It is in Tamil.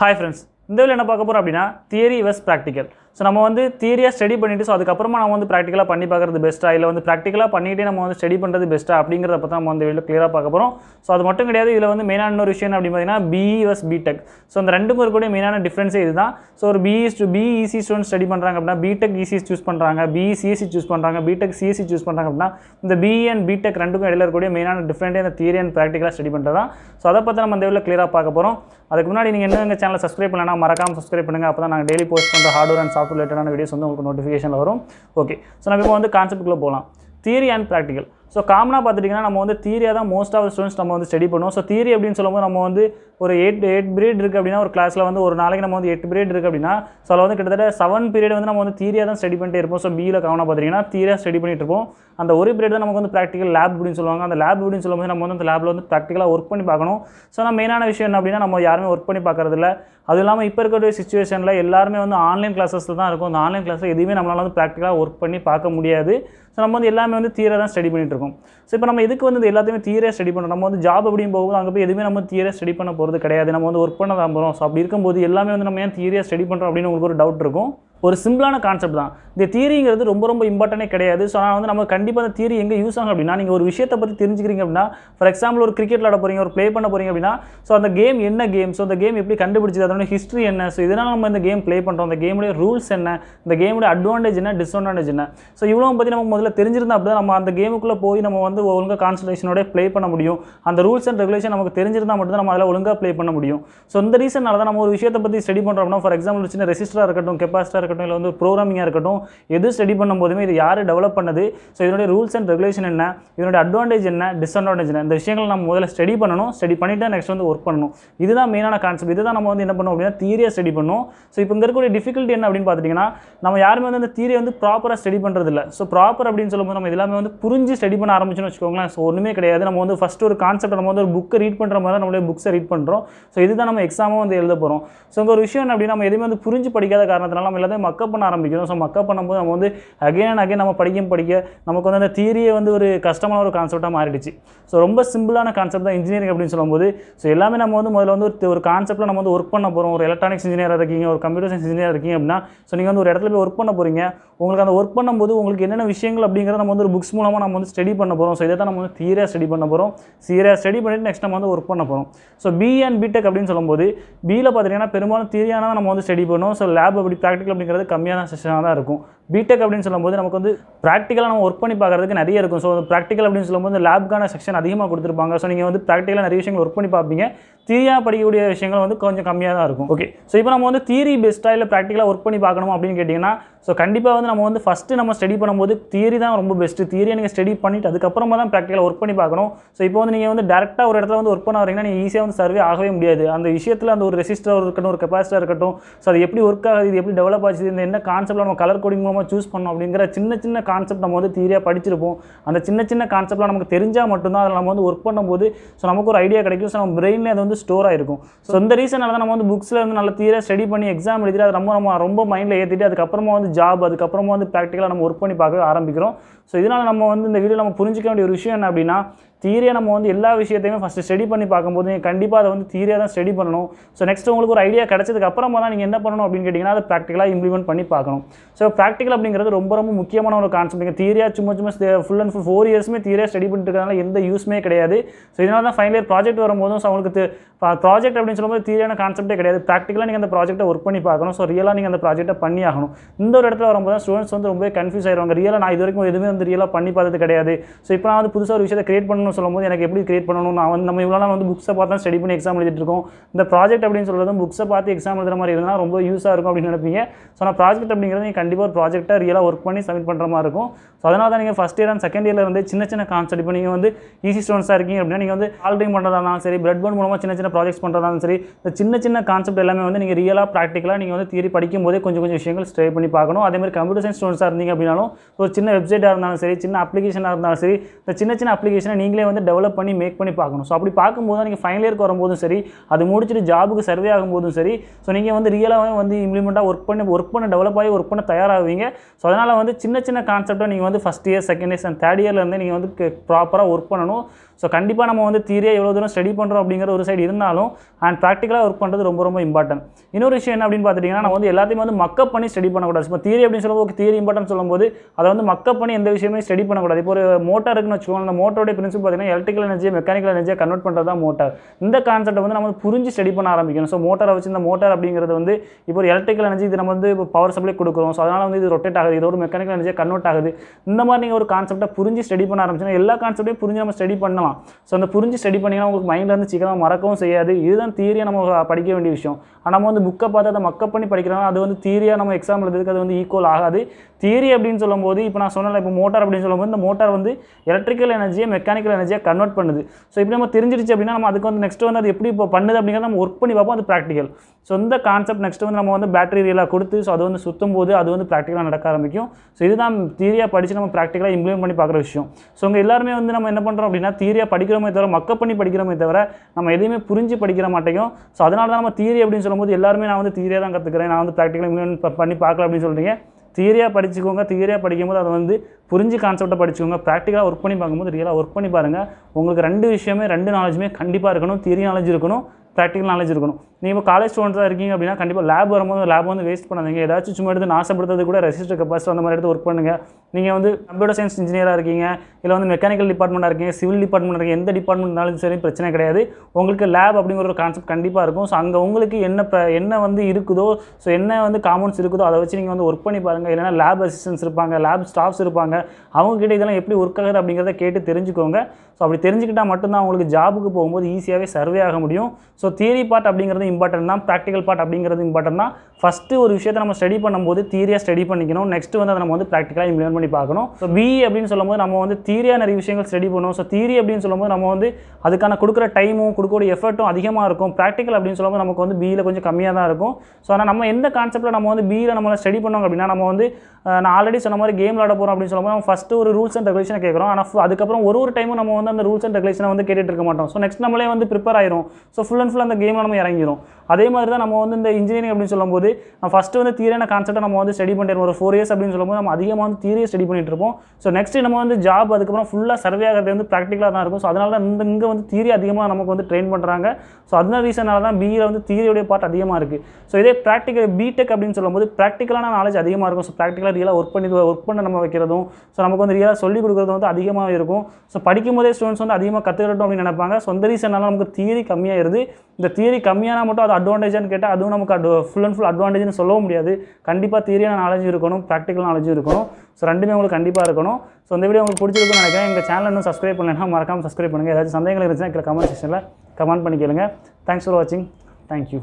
ஹாய் ஃப்ரெண்ட்ஸ் இந்த இதில் என்ன பார்க்க போகிறோம் அப்படின்னா தியரி வெஸ் ப்ராக்டிக்கல் ஸோ நம்ம வந்து தியரியாக ஸ்டடி பண்ணிவிட்டு ஸோ அதுக்கப்புறமா நம்ம வந்து ப்ராக்டிக்கலாக பண்ணி பார்க்குறது பெஸ்ட்டாக இல்லை வந்து ப்ராக்டிக்கலாக பண்ணிகிட்டே நம்ம வந்து ஸ்டடி பண்ணுறது பெஸ்ட்டாக அப்படிங்கிறத பற்றி நம்ம வந்து வெளியில் க்ளியராக பார்க்க போகிறோம் ஸோ அது மட்டும் கிடையாது இதில் வந்து மெயினான ஒரு விஷயம் அப்படின்னு பார்த்தீங்கன்னா பிஇ பிடெக் ஸோ அந்த ரெண்டுக்கும் கூட மெயினான டிஃப்ரென்ஸே இதுதான் ஸோ ஒரு BE's to BEC student study பண்ணுறாங்க அப்படின்னா பிடெக் இசிஎஸ் சூஸ் பண்ணுறாங்க பிஇ சிஎஸ்சி சூஸ் பண்ணுறாங்க பிடெக் சிஎஸ்சி சூஸ் பண்ணுறாங்க அப்படின்னா இந்த பிஇ அண்ட் பிடெக் ரெண்டுக்கும் இடையில இருக்கக்கூடிய மெயினான டிஃப்ரெண்ட்டே அந்த தீரி அண்ட் ப்ராக்டிக்கலாக ஸ்டடி பண்ணுறது தான் ஸோ அதை பற்றி நம்ம இந்த வீட்டில் க்ளியராக பார்க்க போகிறோம் அதுக்கு முன்னாடி நீங்கள் என்ன எங்கள் சேனலை சப்ஸ்கிரைப் பண்ணலாம் மறக்காமல் சப்ஸ்கிரைப் பண்ணுங்கள் அப்போ தான் நாங்கள் டெய்லி போஸ்ட் பண்ணுற ஹார்ட்வேர் அண்ட் சாஃப்ட் ரிலேட்டடான வீடியோஸ் வந்து உங்களுக்கு நோட்டிஃபிகேஷன் வரும் ஓகே ஸோ நம்ம இப்போ வந்து கான்செப்ட்டுக்குள்ளே போகலாம் தியரி அண்ட் ப்ராக்டிக்கல் ஸோ காமனாக பார்த்துட்டிங்கன்னா நம்ம வந்து தீரியாக தான் மோஸ்ட் ஆஃப் ஸ்டூடெண்ட்ஸ் நம்ம வந்து ஸ்டடி பண்ணுவோம் ஸோ தீரி அப்படின்னு சொல்லும்போது நம்ம வந்து ஒரு எயிட் எயிட் பீரியட் இருக்குது அப்படின்னா ஒரு கிளாஸில் வந்து ஒரு நாளைக்கு நம்ம வந்து எட்டு பீரியட் இருக்குது அப்படின்னா ஸோ அதில் வந்து கிட்டத்தட்ட செவன் பீரியட் வந்து நம்ம வந்து தீரியாக தான் ஸ்டடி பண்ணிட்டே இருப்போம் ஸோ பியில் காமனாக பார்த்தீங்கன்னா தீரியாக ஸ்டடி பண்ணிட்டு இருப்போம் அந்த ஒரு பீரியட் தான் நமக்கு வந்து ப்ராக்டிக்கல் லேப் அப்படின்னு சொல்லுவாங்க அந்த லேப் அப்படின்னு சொல்லும்போது நம்ம வந்து அந்த லேப்பில் வந்து ப்ராக்டிக்கலாக ஒர்க் பண்ணி பார்க்கணும் ஸோ நம்ம மெயினான விஷயம் என்ன அப்படின்னா நம்ம யாருமே ஒர்க் பண்ணி பார்க்குறதில்ல அது இல்லாமல் இப்போ இருக்கக்கூடிய சுச்சுவேஷனில் எல்லாருமே வந்து ஆன்லைன் கிளாஸஸில் தான் இருக்கும் அந்த ஆன்லைன் கிளாஸில் எதுவுமே நம்மளால் வந்து ப்ராக்டிக்கலாக ஒர்க் பண்ணி பார்க்க முடியாது ஸோ நம்ம வந்து எல்லாமே வந்து தியரை தான் ஸ்டடி பண்ணிட்டு இருக்கும் ஸோ இப்போ நம்ம எதுக்கு வந்து எல்லாத்தையுமே தியரியாக ஸ்டடி பண்ணுறோம் நம்ம வந்து ஜாப் அப்படின்னு போகும்போது அங்கே போய் எதுவுமே நம்ம தியரியாக ஸ்டடி பண்ண போகிறது கிடையாது நம்ம வந்து ஒர்க் பண்ண தான் போகிறோம் ஸோ அப்படி இருக்கும்போது எல்லாமே வந்து நம்ம ஏன் தியரியாக ஸ்டடி பண்ணுறோம் அப்படின்னு உங்களுக்கு ஒரு டவுட் இருக்கும் ஒரு சிம்பிளான கான்செப்ட் தான் இந்த தியரிங்கிறது ரொம்ப ரொம்ப இம்பார்ட்டனே கிடையாது ஸோ ஆனால் வந்து நம்ம கண்டிப்பாக அந்த தியரி எங்கே யூஸ் ஆகும் அப்படின்னா நீங்கள் ஒரு விஷயத்தை பற்றி தெரிஞ்சுக்கிறீங்க அப்படின்னா ஃபார் எக்ஸாம்பிள் ஒரு கிரிக்கெட் விளாட போகிறீங்க ஒரு ப்ளே பண்ண போகிறீங்க அப்படின்னா ஸோ அந்த கேம் என்ன கேம் ஸோ அந்த கேம் எப்படி கண்டுபிடிச்சது அதோட ஹிஸ்ட்ரி என்ன ஸோ இதனால் நம்ம இந்த கேம் ப்ளே பண்ணுறோம் அந்த கேமுடைய ரூல்ஸ் என்ன இந்த கேமுடைய அட்வான்டேஜ் என்ன டிஸ்அட்வான்டேஜ் என்ன ஸோ இவ்வளோ பற்றி நம்ம முதல்ல தெரிஞ்சிருந்தா அப்படின்னா நம்ம அந்த கேமுக்குள்ளே போய் நம்ம வந்து ஒழுங்காக கான்சன்ட்ரேஷனோட ப்ளே பண்ண முடியும் அந்த ரூல்ஸ் அண்ட் ரெகுலேஷன் நமக்கு தெரிஞ்சிருந்தால் மட்டும் தான் நம்ம அதில் ஒழுங்காக ப்ளே பண்ண முடியும் ஸோ இந்த ரீசனால் தான் நம்ம ஒரு விஷயத்தை பற்றி ஸ்டடி பண்ணுறோம் அப்படின்னா ஃபார் எக்ஸாம்பிள் சின்ன ரெசிஸ்டராக இருக்கட்டும் கெப்பாசிட்டர் இருக்கட்டும் இல்லை வந்து ப்ரோக்ராமிங்காக இருக்கட்டும் எது ஸ்டடி போதுமே இது யார் டெவலப் பண்ணது ஸோ இதனுடைய ரூல்ஸ் அண்ட் ரெகுலேஷன் என்ன இதனுடைய அட்வான்டேஜ் என்ன டிஸ்அட்வான்டேஜ் என்ன இந்த விஷயங்கள் நம்ம முதல்ல ஸ்டடி பண்ணணும் ஸ்டடி பண்ணிவிட்டு நெக்ஸ்ட் வந்து ஒர்க் பண்ணணும் இதுதான் மெயினான கான்செப்ட் இதுதான் நம்ம வந்து என்ன பண்ணோம் அப்படின்னா தியரியாக ஸ்டடி பண்ணணும் ஸோ இப்போ இங்கே இருக்கக்கூடிய டிஃபிகல்ட்டி என்ன அப்படின்னு பார்த்தீங்கன்னா நம்ம யாருமே வந்து அந்த தீரியை வந்து ப்ராப்பராக ஸ்டடி பண்ணுறதில்ல ஸோ ப்ராப்பர் அப்படின்னு சொல்லும்போது நம்ம எல்லாமே வந்து புரிஞ்சு ஸ்டடி பண்ண ஆரம்பிச்சுன்னு வச்சுக்கோங்களேன் ஸோ ஒன்றுமே கிடையாது நம்ம வந்து ஃபஸ்ட் ஒரு கான்செப்ட் நம்ம வந்து ஒரு புக்கை ரீட் பண்ணுற மாதிரி நம்மளே புக்ஸை ரீட் பண்ணுறோம் ஸோ இதுதான் நம்ம எக்ஸாமும் வந்து எழுத போகிறோம் ஸோ ஒரு விஷயம் என்ன அப்படின்னா நம்ம எதுவுமே வந்து புரிஞ்சு படிக்காத காரணத்தினால நம்ம எல்லாத்தையும் வந்து மக்கப் பண்ண ஆரம்பிக்கணும் ஸோ மக்கப் பண்ணும்போது நம்ம வந்து அகைன் அண்ட் அகைன் நம்ம படிக்கும் படிக்க நமக்கு வந்து அந்த தியரியை வந்து ஒரு கஷ்டமான ஒரு கான்செப்டாக மாறிடுச்சு ஸோ ரொம்ப சிம்பிளான கான்செப்ட் தான் இன்ஜினியரிங் அப்படின்னு சொல்லும்போது ஸோ எல்லாமே நம்ம வந்து முதல்ல வந்து ஒரு ஒரு கான்செப்டில் நம்ம வந்து ஒர்க் பண்ண போகிறோம் ஒரு எலக்ட்ரானிக்ஸ் இன்ஜினியராக இருக்கீங்க ஒரு கம்ப்யூட்டர் சயின்ஸ் இன்ஜினியர் இருக்கீங்க அப்படின்னா ஸோ நீங்கள் வந்து ஒரு இடத்துல போய் ஒர்க் பண்ண போகிறீங்க உங்களுக்கு அந்த ஒர்க் பண்ணும்போது உங்களுக்கு என்னென்ன விஷயங்கள் அப்படிங்கிறத நம்ம வந்து ஒரு புக்ஸ் மூலமாக நம்ம வந்து ஸ்டடி பண்ண போகிறோம் ஸோ இதை தான் நம்ம வந்து தீரியாக ஸ்டடி பண்ண போகிறோம் சீரியாக ஸ்டடி பண்ணிவிட்டு நெக்ஸ்ட் நம்ம வந்து ஒர்க் பண்ண போகிறோம் ஸோ பி அண்ட் பிடெக் அப்படின்னு சொல்லும்போது பியில் பார்த்தீங்கன்னா பெரும்பாலும் தீரியானதான் நம்ம வந்து ஸ்டடி பண்ணுவோம் ஸோ லேப் அப்படி ப்ராக்டிக்கல் அப்படி அப்படிங்கிறது கம்மியான செஷனாக தான் இருக்கும் பிடெக் அப்படின்னு சொல்லும்போது நமக்கு வந்து ப்ராக்டிக்கலாக நம்ம ஒர்க் பண்ணி பார்க்குறதுக்கு நிறைய இருக்கும் ஸோ ப்ராக்டிக்கல் அப்படின்னு சொல்லும்போது லேப்க்கான செக்ஷன் அதிகமாக கொடுத்துருப்பாங்க ஸோ நீங்கள் வந்து ப்ராக்டிக்கலாக நிறைய விஷயங்கள் ஒர்க் பண்ணி பார்ப்பீங்க தியரியாக படிக்கக்கூடிய விஷயங்கள் வந்து கொஞ்சம் கம்மியாக தான் இருக்கும் ஓகே ஸோ இப்போ நம்ம வந்து தியரி பெஸ்ட்டாக இல்லை ப்ராக்டிக்கலாக ஒர்க் பண்ணி பார்க்கணும் அப்படின்னு கேட்டிங்கன்னா ஸோ கண்டிப்பாக வந்து நம்ம வந்து ஃபஸ்ட்டு நம்ம ஸ்டடி பண்ணும்போது தியரி தான் ரொம்ப பெஸ்ட்டு தீரியை நீங்கள் ஸ்டடி பண்ணிவிட்டு அதுக்கப்புறமா தான் ப்ராக்டிக்கலாக ஒர்க் பண்ணி பார்க்கணும் ஸோ இப்போ வந்து நீங்கள் வந்து டேரெக்டாக ஒரு இடத்துல வந்து ஒர்க் பண்ண வரீங்கன்னா நீங்கள் ஈஸியாக வந்து சர்வே ஆகவே முடியாது அந்த விஷயத்தில் அந்த ஒரு ரெசிஸ்டர் இருக்கட்டும் ஒரு கெப்பாசிட்டாக இருக்கட்டும் ஸோ அது எப்படி ஒர்க் ஆகுது இது எப்படி டெவலப் ஆச்சு இந்த என்ன கான்செப்ட்டில் நம்ம கலர் கோடிங் மூலமாக சூஸ் பண்ணோம் அப்படிங்கிற சின்ன சின்ன கான்செப்ட் நம்ம வந்து தீரியாக படிச்சிருப்போம் அந்த சின்ன சின்ன கான்செப்ட்லாம் நமக்கு தெரிஞ்சால் மட்டும்தான் அதில் நம்ம வந்து ஒர்க் பண்ணும்போது ஸோ நமக்கு ஒரு ஐடியா கிடைக்கும் ஸோ நம்ம பிரெயினில் அதை வந்து ஸ்டோராக ஸ்டோர் ஸோ இந்த ரீசனால் தான் நம்ம வந்து புக்ஸில் வந்து நல்லா தீர ஸ்டடி பண்ணி எக்ஸாம் எழுதிட்டு அது ரொம்ப நம்ம ரொம்ப மைண்டில் ஏற்றிட்டு அதுக்கப்புறமா வந்து ஜாப் அதுக்கப்புறமா வந்து ப்ராக்டிக்கலாக நம்ம ஒர்க் பண்ணி பார்க்க ஆரம்பிக்கிறோம் ஸோ இதனால் நம்ம வந்து இந்த வீடியோ நம்ம புரிஞ்சிக்க வேண்டிய ஒரு விஷயம் என்ன அப்படின்னா தீரியை நம்ம வந்து எல்லா விஷயத்தையுமே ஃபஸ்ட்டு ஸ்டடி பண்ணி பார்க்கும்போது நீங்கள் கண்டிப்பாக அதை வந்து தீரியாக தான் ஸ்டடி பண்ணணும் ஸோ நெக்ஸ்ட் உங்களுக்கு ஒரு ஐடியா கிடச்சதுக்கு அப்புறமா தான் நீங்கள் என்ன பண்ணணும் அப்படின்னு கேட்டிங்கன்னா அதை ப்ராக்டிக்கலாக இம்ப்ளிமெண்ட் பண்ணி பார்க்கணும் ஸோ ப்ராக்டிகல் அப்படிங்கிறது ரொம்ப ரொம்ப முக்கியமான ஒரு கான்செப்ட் நீங்கள் தியரியாக சும்மா சும்மா ஃபுல் அண்ட் ஃபுல் ஃபோர் இயர்ஸுமே தீரியாக ஸ்டடி பண்ணிட்டு இருக்கிறதுனால எந்த யூஸ்மே கிடையாது ஸோ இதனால தான் ஃபைனல் இயர் ப்ராஜெக்ட் வரும்போதும் ஸோ அவங்களுக்கு ப்ராஜெக்ட் அப்படின்னு சொல்லும்போது தீரியான கான்செப்ட்டே கிடையாது ப்ராக்டிக்கலாக நீங்கள் அந்த ப்ராஜெக்ட்டை ஒர்க் பண்ணி பார்க்கணும் ஸோ ரியலாக நீங்கள் அந்த ப்ராஜெக்ட்டை பண்ணி ஆகணும் இந்த ஒரு இடத்துல வரும்போது ஸ்டூடெண்ட்ஸ் வந்து ரொம்பவே கன்ஃபியூஸ் ஆயிடுவாங்க ரியலாக நான் இது வரைக்கும் எதுவுமே வந்து ரியலாக பண்ணி பார்த்தது கிடையாது ஸோ இப்போ நான் வந்து புதுசாக ஒரு விஷயத்தை கிரியேட் பண்ணணும்னு சொல்லும் போது எனக்கு எப்படி கிரியேட் பண்ணணும் நான் வந்து நம்ம இவ்வளோ வந்து புக்ஸை பார்த்து தான் ஸ்டடி பண்ணி எக்ஸாம் எழுதிட்டு இருக்கோம் இந்த ப்ராஜெக்ட் அப்படின்னு சொல்கிறது புக்ஸை பார்த்து எக்ஸாம் எழுதுகிற மாதிரி இருந்தால் ரொம்ப யூஸாக இருக்கும் அப்படின்னு நினைப்பீங்க ஸோ நான் ப்ராஜெக்ட் அப்படிங்கிறது நீங்கள் கண்டிப்பாக ஒரு ப்ராஜெக்டாக ரியலாக ஒர்க் பண்ணி சப்மிட் பண்ணுற மாதிரி இருக்கும் ஸோ அதனால் தான் நீங்கள் ஃபஸ்ட் இயர் அண்ட் செகண்ட் இயரில் இருந்து சின்ன சின்ன கான்செப்ட் இப்போ நீங்கள் வந்து ஈஸி ஸ்டூடெண்ட்ஸாக இருக்கீங்க அப்படின்னா நீங்கள் வந்து ஆல்டிங் பண்ணுறதா இருந்தாலும் சரி பிளட் பவுன் மூலமாக சின்ன சின்ன ப்ராஜெக்ட்ஸ் பண்ணுறதா இருந்தாலும் சரி இந்த சின்ன சின்ன கான்செப்ட் எல்லாமே வந்து நீங்கள் ரியலாக ப்ராக்டிக்கலாக நீங்கள் வந்து தியரி படிக்கும் போதே கொஞ்சம் கொஞ்சம் விஷயங்கள் ஸ்டே பண்ணி பார்க்கணும் அதே மாதிரி கம்ப்யூட்டர் சயின்ஸ் ஸ்டூடெண்ட்ஸாக இருந்தீங்க அப்படின்னாலும் ஒரு சின்ன வெப்சைட்டாக இருந்தாலும் இருந்தாலும் சரி சின்ன அப்ளிகேஷனாக இருந்தாலும் சரி இந்த சின்ன சின்ன அப்ளிகேஷனை நீங்களே வந்து டெவலப் பண்ணி மேக் பண்ணி பார்க்கணும் ஸோ அப்படி பார்க்கும்போது நீங்கள் ஃபைனல் இயர்க்கு வரும்போதும் சரி அது முடிச்சுட்டு ஜாபுக்கு சர்வே ஆகும்போதும் சரி ஸோ நீங்கள் வந்து ரியலாகவே வந்து இம்ப்ளிமெண்ட்டாக ஒர்க் பண்ணி ஒர்க் பண்ண டெவலப் ஆகி ஒர்க் பண்ண தயாராகுவீங்க ஸோ அதனால் வந்து சின்ன சின்ன கான்செப்ட்டை நீங்கள் வந்து first year second year and third இயர்லேருந்து நீங்கள் வந்து ப்ராப்பராக ஒர்க் பண்ணணும் ஸோ கண்டிப்பாக நம்ம வந்து தீரியாக எவ்வளோ தூரம் ஸ்டடி பண்ணுறோம் அப்படிங்கிற ஒரு சைடு இருந்தாலும் அண்ட் ப்ராக்டிக்கலாக ஒர்க் பண்ணுறது ரொம்ப ரொம்ப இம்பார்ட்டன்ட் இன்னொரு விஷயம் என்ன அப்படின்னு பார்த்தீங்கன்னா நம்ம வந்து எல்லாத்தையும் வந்து மக்கப் பண்ணி ஸ்டடி பண்ணக்கூடாது இப்போ தீரி அப்படின்னு சொல்லும்போது தீரி இம்பார்ட்டன் சொல்லும்போது அதை வந்து மக்கப் பண்ணி எந்த விஷயமே ஸ்டடி பண்ணக்கூடாது இப்போ ஒரு மோட்டார் இருக்குன்னு வச்சுக்கோங்க அந்த மோட்டோடைய பிரின்சிபல் பார்த்தீங்கன்னா எலக்ட்ரிக்கல் எனர்ஜி மெக்கானிக்கல் எனர்ஜியை கன்வெர்ட் பண்ணுறது தான் மோட்டார் இந்த கான்செப்ட்டை வந்து நம்ம புரிஞ்சு ஸ்டடி பண்ண ஆரம்பிக்கணும் ஸோ மோட்டாரை வச்சு இந்த மோட்டார் அப்படிங்கிறது வந்து இப்போ ஒரு எலக்ட்ரிக்கல் எனர்ஜி இது நம்ம வந்து இப்போ பவர் சப்ளை கொடுக்குறோம் ஸோ அதனால் வந்து இது ரொட்டேட் ஆகுது இது ஒரு மெக்கானிக்கல் எனர்ஜியாக கன்வெர்ட் ஆகுது இந்த மாதிரி நீங்கள் ஒரு கான்செப்ட்டை புரிஞ்சு ஸ்டடி பண்ண ஆரம்பிச்சுன்னா எல்லா கான்செப்ட்டையும் புரிஞ்சு நம்ம ஸ்டடி பண்ணலாம் பண்ணலாம் ஸோ அந்த புரிஞ்சு ஸ்டடி பண்ணிங்கன்னா உங்களுக்கு மைண்டில் வந்து சீக்கிரமாக மறக்கவும் செய்யாது இதுதான் தியரியாக நம்ம படிக்க வேண்டிய விஷயம் ஆனால் நம்ம வந்து புக்கை பார்த்து அதை மக்கப் பண்ணி படிக்கிறோம்னா அது வந்து தியரியாக நம்ம எக்ஸாம் எழுதுறதுக்கு அது வந்து ஈக்குவல் ஆகாது தியரி அப்படின்னு சொல்லும்போது இப்போ நான் சொன்னல இப்போ மோட்டார் அப்படின்னு சொல்லும்போது இந்த மோட்டார் வந்து எலக்ட்ரிக்கல் எனர்ஜியை மெக்கானிக்கல் எனர்ஜியாக கன்வெர்ட் பண்ணுது ஸோ இப்படி நம்ம தெரிஞ்சிருச்சு அப்படின்னா நம்ம அதுக்கு வந்து நெக்ஸ்ட் வந்து அது எப்படி இப்போ பண்ணுது அப்படிங்கிறத நம்ம ஒர்க் பண்ணி பார்ப்போம் அது ப்ராக்டிக்கல் ஸோ இந்த கான்செப்ட் நெக்ஸ்ட் வந்து நம்ம வந்து பேட்டரி ரீலாக கொடுத்து ஸோ அது வந்து சுத்தும் போது அது வந்து ப்ராக்டிக்கலாக நடக்க ஆரம்பிக்கும் ஸோ இதுதான் தீரியாக படித்து நம்ம ப்ராக்டிக்கலாக இம்ப்ளிமெண்ட் பண்ணி பார்க்குற விஷயம் ஸோ உங்கள் எல்லாருமே வந்து நம்ம என்ன பண்ணுறோம் அப்படின்னா தீரியாக படிக்கிறோமே தவிர மக்க பண்ணி படிக்கிறோமே தவிர நம்ம எதையுமே புரிஞ்சு படிக்கிற மாட்டேங்கும் ஸோ அதனால தான் நம்ம தீரி அப்படின்னு சொல்லும்போது எல்லாருமே நான் வந்து தீரியாக தான் கற்றுக்கிறேன் நான் வந்து ப்ராக்டிக்கலாக இம்ப்ளிமெண்ட் பண்ணி பார்க்கல அப்படின்னு சொல்கிறீங்க தீரியாக படிச்சுக்கோங்க தீரியாக படிக்கும்போது அதை வந்து புரிஞ்சு கான்செப்டை படிச்சுக்கோங்க ப்ராக்டிக்கலாக ஒர்க் பண்ணி பார்க்கும்போது ரியலாக ஒர்க் பண்ணி பாருங்கள் உங்களுக்கு ரெண்டு விஷயமே ரெண்டு நாலேஜுமே கண்டிப்பாக இருக்கணும் தீரி நாலேஜ் இருக்கணும் ப்ராக்டிக்கல் நாலேஜ் இருக்கணும் நீங்கள் காலேஜ் ஸ்டூடெண்ட்ஸாக இருக்கீங்க அப்படின்னா கண்டிப்பாக லேப் வரும்போது லேப் வந்து வேஸ்ட் பண்ணாதீங்க ஏதாச்சும் சும்மா எடுத்து நாசப்படுத்துறது கூட ரெசிஸ்டர் கெப்பாசிட்டி அந்த மாதிரி எடுத்து ஒர்க் பண்ணுங்கள் நீங்கள் வந்து கம்ப்யூட்டர் சயின்ஸ் இன்ஜினியராக இருக்கீங்க இல்லை வந்து மெக்கானிக்கல் டிபார்ட்மெண்ட்டாக இருக்கீங்க சிவில் டிபார்ட்மெண்ட் இருக்கீங்க எந்த டிபார்ட்மெண்ட்னாலும் சரி பிரச்சனை கிடையாது உங்களுக்கு லேப் அப்படிங்கிற ஒரு கான்செப்ட் கண்டிப்பாக இருக்கும் ஸோ அங்கே உங்களுக்கு என்ன என்ன வந்து இருக்குதோ ஸோ என்ன வந்து காமன்ஸ் இருக்குதோ அதை வச்சு நீங்கள் வந்து ஒர்க் பண்ணி பாருங்கள் இல்லைனா லேப் அசிஸ்டன்ஸ் இருப்பாங்க லேப் ஸ்டாஃப்ஸ் இருப்பாங்க அவங்ககிட்ட இதெல்லாம் எப்படி ஒர்க் ஆகுது அப்படிங்கிறத கேட்டு தெரிஞ்சுக்கோங்க ஸோ அப்படி தெரிஞ்சுக்கிட்டால் மட்டும்தான் உங்களுக்கு ஜாபுக்கு போகும்போது ஈஸியாகவே சர்வே ஆக முடியும் ஸோ தியரி பார்ட் அப்படிங்கிறது இம்பார்ட்டன்ட் தான் ப்ராக்டிக்கல் பார்ட் அப்படிங்கிறது இம்பார்ட்டன்ட் தான் ஃபஸ்ட்டு ஒரு விஷயத்தை நம்ம ஸ்டடி பண்ணும்போது தீரியாக ஸ்டடி பண்ணிக்கணும் நெக்ஸ்ட் வந்து அதை நம்ம வந்து ப்ராக்டிக்கலாக இம்ப்ளிமெண்ட் பண்ணி பார்க்கணும் ஸோ பி அப்படின்னு சொல்லும்போது நம்ம வந்து தீரியாக நிறைய விஷயங்கள் ஸ்டடி பண்ணுவோம் ஸோ தீரி அப்படின்னு சொல்லும்போது நம்ம வந்து அதுக்கான கொடுக்குற டைமும் கொடுக்கக்கூடிய எஃபர்ட்டும் அதிகமாக இருக்கும் ப்ராக்டிக்கல் அப்படின்னு சொல்லும்போது நமக்கு வந்து பியில் கொஞ்சம் கம்மியாக தான் இருக்கும் ஸோ ஆனால் நம்ம எந்த கான்செப்ட்டில் நம்ம வந்து பியில் நம்ம ஸ்டடி பண்ணோம் அப்படின்னா நம்ம வந்து நான் ஆல்ரெடி சொன்ன மாதிரி கேம் விளாட போகிறோம் அப்படின்னு சொல்லும்போது நம்ம ஃபஸ்ட்டு ஒரு ரூல்ஸ் அண்ட் ரெகுலேஷனை கேட்குறோம் ஆனால் அதுக்கப்புறம் ஒரு ஒரு டைமும் நம்ம வந்து அந்த ரூல்ஸ் அண்ட் ரெகுலேஷனை வந்து கேட்டுட்டு இருக்க மாட்டோம் ஸோ நெக்ஸ்ட் நம்மளே வந்து ப்ரிப்பேர் ஆயிரும் ஸோ ஃபுல் அண்ட் ஃபுல் அந்த கேமில் நம்ம இறங்கிடும் அதே மாதிரி தான் நம்ம வந்து இந்த இன்ஜினியரிங் அப்படின்னு சொல்லும்போது வந்து ஃபஸ்ட்டு வந்து தீரான கான்செப்ட்டை நம்ம வந்து ஸ்டடி பண்ணிட்டு ஒரு ஃபோர் இயர்ஸ் அப்படின்னு சொல்லும்போது நம்ம அதிகமாக வந்து தீரிய ஸ்டடி பண்ணிட்டு இருப்போம் ஸோ நெக்ஸ்ட் நம்ம வந்து ஜாப் அதுக்கப்புறம் ஃபுல்லாக சர்வே ஆகிறது வந்து ப்ராக்டிக்கலாக தான் இருக்கும் ஸோ அதனால தான் இந்த இங்கே வந்து தியரி அதிகமாக நமக்கு வந்து ட்ரெயின் பண்ணுறாங்க ஸோ அதனால ரீசனால தான் பிஇயில் வந்து தியரியோடைய பார்ட் அதிகமாக இருக்குது ஸோ இதே ப்ராக்டிக்கல் பிடெக் அப்படின்னு சொல்லும்போது ப்ராக்டிக்கலான நாலேஜ் அதிகமாக இருக்கும் ஸோ ப்ராக்டிக்கலாக ரியலாக ஒர்க் பண்ணி ஒர்க் பண்ண நம்ம வைக்கிறதும் ஸோ நமக்கு வந்து ரியலாக சொல்லிக் கொடுக்குறது வந்து அதிகமாக இருக்கும் ஸோ படிக்கும் போதே ஸ்டூடெண்ட்ஸ் வந்து அதிகமாக கற்றுக்கிட்டோம் அப்படின்னு நினைப்பாங்க ஸோ அந்த ரீசனால நமக்கு தியரி கம்மியாகிடுது இந்த தியரி கம்மியானால் மட்டும் அது அட்வான்டேஜ்னு கேட்டால் அதுவும் நமக்கு அட் ஃபுல் அண்ட் ஃபுல் அட்வான்டேஜ்னு சொல்லவும் முடியாது கண்டிப்பாக தீரியான நாலேஜும் இருக்கணும் ப்ராக்டிக்கல் நாலேஜும் இருக்கணும் ஸோ ரெண்டுமே உங்களுக்கு கண்டிப்பாக இருக்கணும் ஸோ இந்த வீடியோ உங்களுக்கு பிடிச்சிருக்குன்னு நினைக்கிறேன் எங்கள் சேனல் இன்னும் சப்ஸ்கிரைப் பண்ணலைன்னா மறக்காமல் சப்ஸ்கிரைப் பண்ணுங்கள் ஏதாச்சும் சந்தேகங்கள் இருந்துச்சுன்னா கீழே கமெண்ட் செக்ஷனில் கமெண்ட் பண்ணிக்கலுங்க தேங்க்ஸ் ஃபார் வாட்சிங் தேங்க்யூ